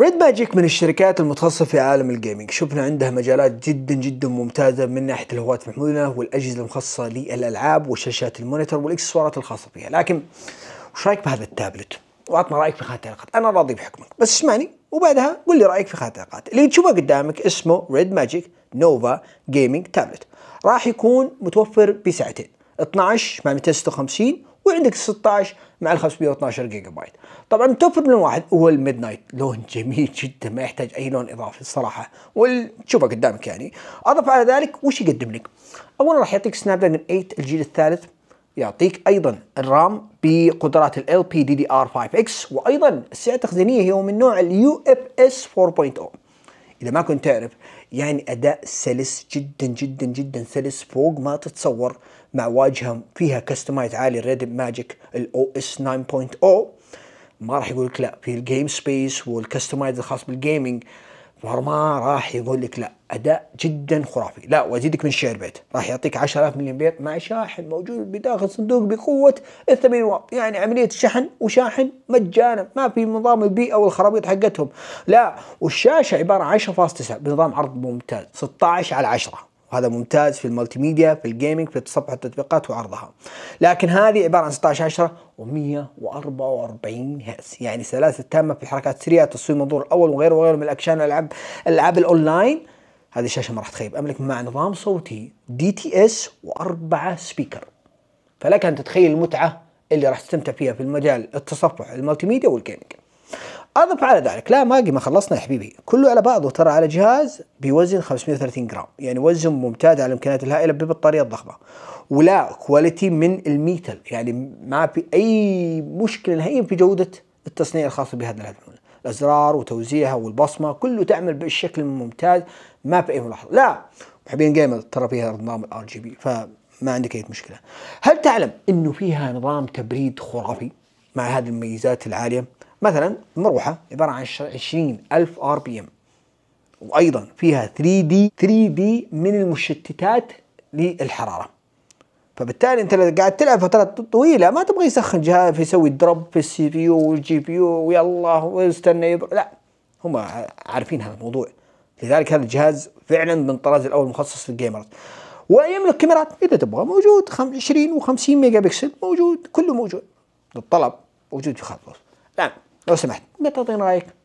ريد ماجيك من الشركات المتخصصة في عالم الجيمنج شفنا عندها مجالات جدا جدا ممتازة من ناحية الهواة المحمولة والأجهزة المخصصة للألعاب وشاشات المونيتور والإكسسوارات الخاصة فيها لكن وش رأيك بهذا التابلت؟ وعطنا رأيك في خانه التعليقات أنا راضي بحكمك بس اسمعني وبعدها قول لي رأيك في خانه التعليقات اللي تشوفه قدامك اسمه ريد ماجيك نوفا جيمنج تابلت راح يكون متوفر بسعتين 12 مع 256 وعندك 16 مع ال 512 جيجا بايت طبعا توفر لون واحد هو الميد نايت لون جميل جدا ما يحتاج اي لون اضافي الصراحه وتشوفه قدامك يعني اضف على ذلك وش يقدم لك اولا راح يعطيك سناب دراجون 8 الجيل الثالث يعطيك ايضا الرام بقدرات ال بي دي دي ار 5 اكس وايضا السعه التخزينيه هي من نوع اليو اف اس 4.0 اذا ما كنت تعرف يعني اداء سلس جدا جدا جدا سلس فوق ما تتصور مع واجهه فيها كستمايز عالي ريد ماجيك الاو اس 9.0 ما راح يقول لك لا في الجيم سبيس والكستمايز الخاص بالجيمنج ورما راح يقول لك لا اداء جدا خرافي لا وازيدك من الشعر بيت راح يعطيك 10000 ملي بيت مع شاحن موجود بداخل صندوق بقوه ال 80 واط يعني عمليه شحن وشاحن مجانا ما في نظام البيئه والخرابيط حقتهم لا والشاشه عباره عن 10.9 بنظام عرض ممتاز 16 على 10 وهذا ممتاز في الملتي ميديا في الجيمنج في تصفح التطبيقات وعرضها لكن هذه عبارة عن 16 شاشة و و144 هرتز يعني سلاسة تامة في الحركات السريعة تصوير منظور الأول وغيره وغيره من الأكشان الألعاب الألعاب الأونلاين هذه الشاشة ما راح تخيب أملك مع نظام صوتي دي تي اس وأربعة سبيكر فلك أن تتخيل المتعة اللي راح تستمتع فيها في المجال التصفح الملتي ميديا والجيمنج اضف على ذلك لا باقي ما خلصنا يا حبيبي كله على بعضه ترى على جهاز بوزن 530 جرام يعني وزن ممتاز على الامكانيات الهائله بالبطاريه الضخمه ولا كواليتي من الميتال يعني ما في اي مشكله نهائيا في جوده التصنيع الخاص بهذا الهاتف الازرار وتوزيعها والبصمه كله تعمل بالشكل الممتاز ما في اي ملاحظه لا حبيبي جيمر ترى فيها نظام الار جي بي فما عندك اي مشكله هل تعلم انه فيها نظام تبريد خرافي مع هذه المميزات العاليه مثلا مروحه عباره عن 20000 ار بي ام وايضا فيها 3 دي 3 دي من المشتتات للحراره فبالتالي انت اذا قاعد تلعب فترات طويله ما تبغى يسخن جهاز يسوي دروب في السي بي يو والجي بي يو ويلا واستنى لا هم عارفين هذا الموضوع لذلك هذا الجهاز فعلا من الطراز الاول مخصص للجيمرز ويملك كاميرات اذا تبغى موجود 20 و50 ميجا بكسل موجود كله موجود للطلب موجود في خط الان لو سمحت ما تعطيني رايك